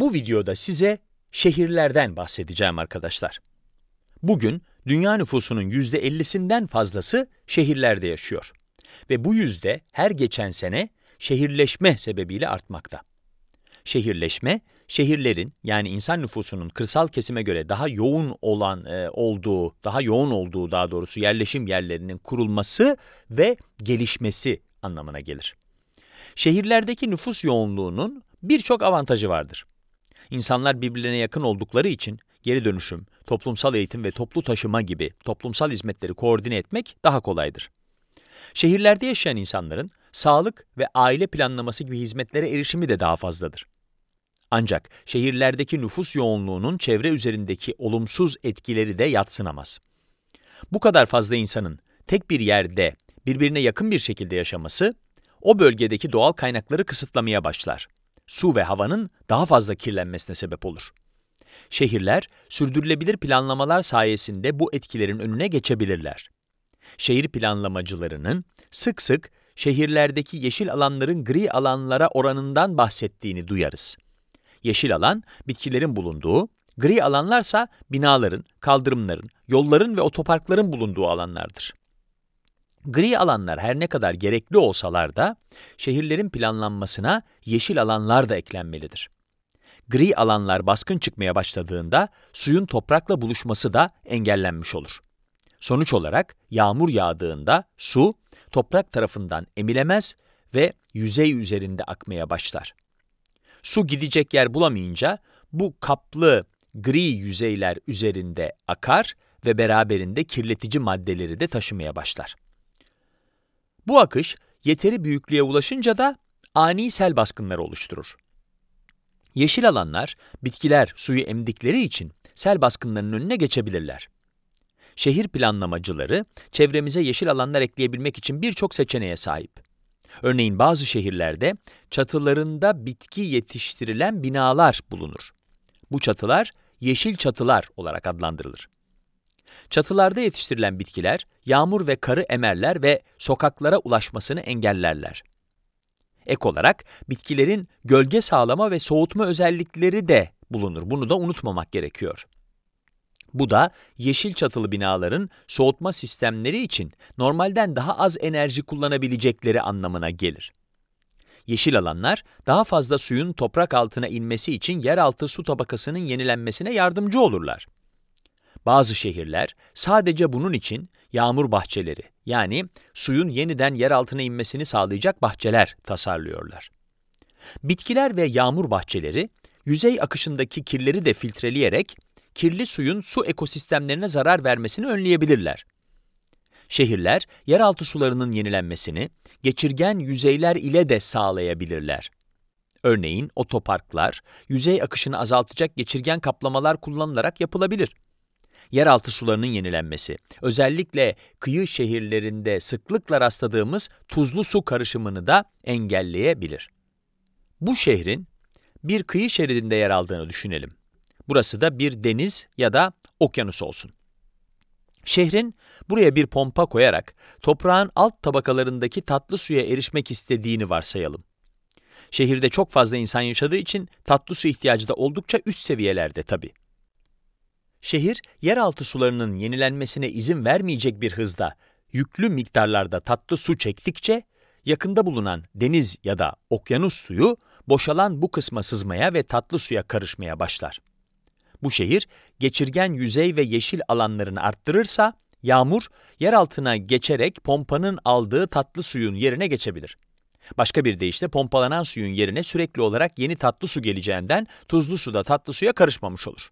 Bu videoda size şehirlerden bahsedeceğim arkadaşlar. Bugün dünya nüfusunun %50'sinden fazlası şehirlerde yaşıyor ve bu yüzde her geçen sene şehirleşme sebebiyle artmakta. Şehirleşme, şehirlerin yani insan nüfusunun kırsal kesime göre daha yoğun olan e, olduğu, daha yoğun olduğu daha doğrusu yerleşim yerlerinin kurulması ve gelişmesi anlamına gelir. Şehirlerdeki nüfus yoğunluğunun birçok avantajı vardır. İnsanlar birbirlerine yakın oldukları için geri dönüşüm, toplumsal eğitim ve toplu taşıma gibi toplumsal hizmetleri koordine etmek daha kolaydır. Şehirlerde yaşayan insanların sağlık ve aile planlaması gibi hizmetlere erişimi de daha fazladır. Ancak şehirlerdeki nüfus yoğunluğunun çevre üzerindeki olumsuz etkileri de yatsınamaz. Bu kadar fazla insanın tek bir yerde birbirine yakın bir şekilde yaşaması, o bölgedeki doğal kaynakları kısıtlamaya başlar su ve havanın daha fazla kirlenmesine sebep olur. Şehirler, sürdürülebilir planlamalar sayesinde bu etkilerin önüne geçebilirler. Şehir planlamacılarının sık sık şehirlerdeki yeşil alanların gri alanlara oranından bahsettiğini duyarız. Yeşil alan, bitkilerin bulunduğu, gri alanlarsa binaların, kaldırımların, yolların ve otoparkların bulunduğu alanlardır. Gri alanlar her ne kadar gerekli olsalar da şehirlerin planlanmasına yeşil alanlar da eklenmelidir. Gri alanlar baskın çıkmaya başladığında suyun toprakla buluşması da engellenmiş olur. Sonuç olarak yağmur yağdığında su toprak tarafından emilemez ve yüzey üzerinde akmaya başlar. Su gidecek yer bulamayınca bu kaplı gri yüzeyler üzerinde akar ve beraberinde kirletici maddeleri de taşımaya başlar. Bu akış yeteri büyüklüğe ulaşınca da ani sel baskınları oluşturur. Yeşil alanlar, bitkiler suyu emdikleri için sel baskınlarının önüne geçebilirler. Şehir planlamacıları, çevremize yeşil alanlar ekleyebilmek için birçok seçeneğe sahip. Örneğin bazı şehirlerde çatılarında bitki yetiştirilen binalar bulunur. Bu çatılar yeşil çatılar olarak adlandırılır. Çatılarda yetiştirilen bitkiler, yağmur ve karı emerler ve sokaklara ulaşmasını engellerler. Ek olarak bitkilerin gölge sağlama ve soğutma özellikleri de bulunur. Bunu da unutmamak gerekiyor. Bu da yeşil çatılı binaların soğutma sistemleri için normalden daha az enerji kullanabilecekleri anlamına gelir. Yeşil alanlar daha fazla suyun toprak altına inmesi için yeraltı su tabakasının yenilenmesine yardımcı olurlar. Bazı şehirler sadece bunun için yağmur bahçeleri yani suyun yeniden yer altına inmesini sağlayacak bahçeler tasarlıyorlar. Bitkiler ve yağmur bahçeleri yüzey akışındaki kirleri de filtreleyerek kirli suyun su ekosistemlerine zarar vermesini önleyebilirler. Şehirler yeraltı sularının yenilenmesini geçirgen yüzeyler ile de sağlayabilirler. Örneğin otoparklar yüzey akışını azaltacak geçirgen kaplamalar kullanılarak yapılabilir yeraltı sularının yenilenmesi, özellikle kıyı şehirlerinde sıklıkla rastladığımız tuzlu su karışımını da engelleyebilir. Bu şehrin bir kıyı şeridinde yer aldığını düşünelim. Burası da bir deniz ya da okyanus olsun. Şehrin buraya bir pompa koyarak toprağın alt tabakalarındaki tatlı suya erişmek istediğini varsayalım. Şehirde çok fazla insan yaşadığı için tatlı su ihtiyacı da oldukça üst seviyelerde tabii. Şehir, yeraltı sularının yenilenmesine izin vermeyecek bir hızda, yüklü miktarlarda tatlı su çektikçe, yakında bulunan deniz ya da okyanus suyu, boşalan bu kısma sızmaya ve tatlı suya karışmaya başlar. Bu şehir, geçirgen yüzey ve yeşil alanlarını arttırırsa, yağmur, yer altına geçerek pompanın aldığı tatlı suyun yerine geçebilir. Başka bir deyişle pompalanan suyun yerine sürekli olarak yeni tatlı su geleceğinden tuzlu su da tatlı suya karışmamış olur.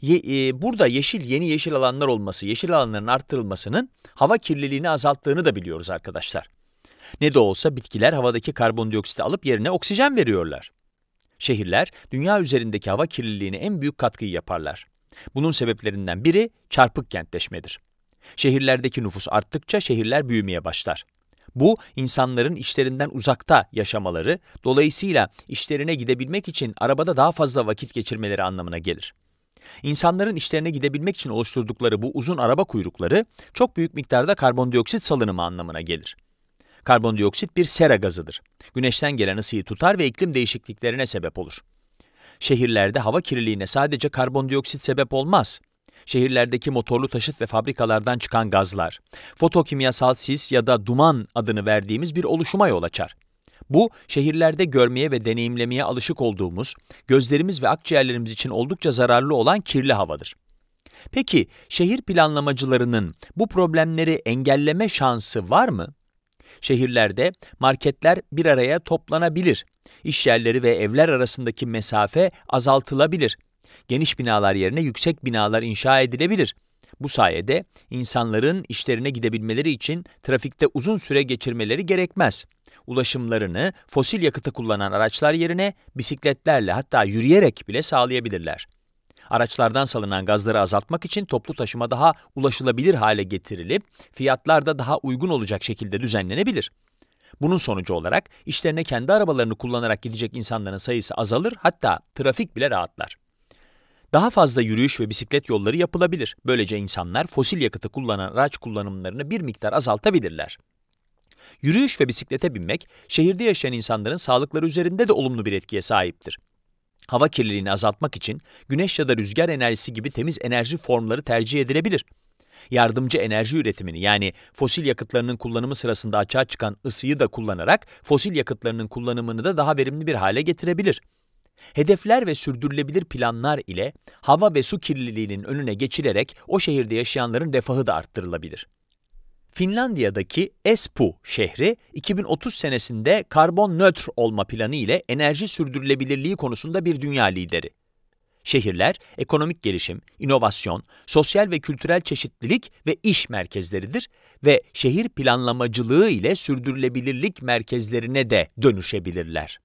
Ye, e, burada yeşil yeni yeşil alanlar olması, yeşil alanların arttırılmasının hava kirliliğini azalttığını da biliyoruz arkadaşlar. Ne de olsa bitkiler havadaki karbondioksiti alıp yerine oksijen veriyorlar. Şehirler dünya üzerindeki hava kirliliğine en büyük katkıyı yaparlar. Bunun sebeplerinden biri çarpık kentleşmedir. Şehirlerdeki nüfus arttıkça şehirler büyümeye başlar. Bu insanların işlerinden uzakta yaşamaları, dolayısıyla işlerine gidebilmek için arabada daha fazla vakit geçirmeleri anlamına gelir. İnsanların işlerine gidebilmek için oluşturdukları bu uzun araba kuyrukları çok büyük miktarda karbondioksit salınımı anlamına gelir. Karbondioksit bir sera gazıdır. Güneşten gelen ısıyı tutar ve iklim değişikliklerine sebep olur. Şehirlerde hava kirliliğine sadece karbondioksit sebep olmaz. Şehirlerdeki motorlu taşıt ve fabrikalardan çıkan gazlar, fotokimyasal sis ya da duman adını verdiğimiz bir oluşuma yol açar. Bu, şehirlerde görmeye ve deneyimlemeye alışık olduğumuz, gözlerimiz ve akciğerlerimiz için oldukça zararlı olan kirli havadır. Peki, şehir planlamacılarının bu problemleri engelleme şansı var mı? Şehirlerde marketler bir araya toplanabilir. iş yerleri ve evler arasındaki mesafe azaltılabilir. Geniş binalar yerine yüksek binalar inşa edilebilir. Bu sayede insanların işlerine gidebilmeleri için trafikte uzun süre geçirmeleri gerekmez. Ulaşımlarını fosil yakıta kullanan araçlar yerine bisikletlerle hatta yürüyerek bile sağlayabilirler. Araçlardan salınan gazları azaltmak için toplu taşıma daha ulaşılabilir hale getirilip fiyatlar da daha uygun olacak şekilde düzenlenebilir. Bunun sonucu olarak işlerine kendi arabalarını kullanarak gidecek insanların sayısı azalır hatta trafik bile rahatlar. Daha fazla yürüyüş ve bisiklet yolları yapılabilir. Böylece insanlar fosil yakıtı kullanan araç kullanımlarını bir miktar azaltabilirler. Yürüyüş ve bisiklete binmek, şehirde yaşayan insanların sağlıkları üzerinde de olumlu bir etkiye sahiptir. Hava kirliliğini azaltmak için güneş ya da rüzgar enerjisi gibi temiz enerji formları tercih edilebilir. Yardımcı enerji üretimini yani fosil yakıtlarının kullanımı sırasında açığa çıkan ısıyı da kullanarak fosil yakıtlarının kullanımını da daha verimli bir hale getirebilir hedefler ve sürdürülebilir planlar ile hava ve su kirliliğinin önüne geçilerek o şehirde yaşayanların refahı da arttırılabilir. Finlandiya'daki Espoo şehri 2030 senesinde karbon nötr olma planı ile enerji sürdürülebilirliği konusunda bir dünya lideri. Şehirler ekonomik gelişim, inovasyon, sosyal ve kültürel çeşitlilik ve iş merkezleridir ve şehir planlamacılığı ile sürdürülebilirlik merkezlerine de dönüşebilirler.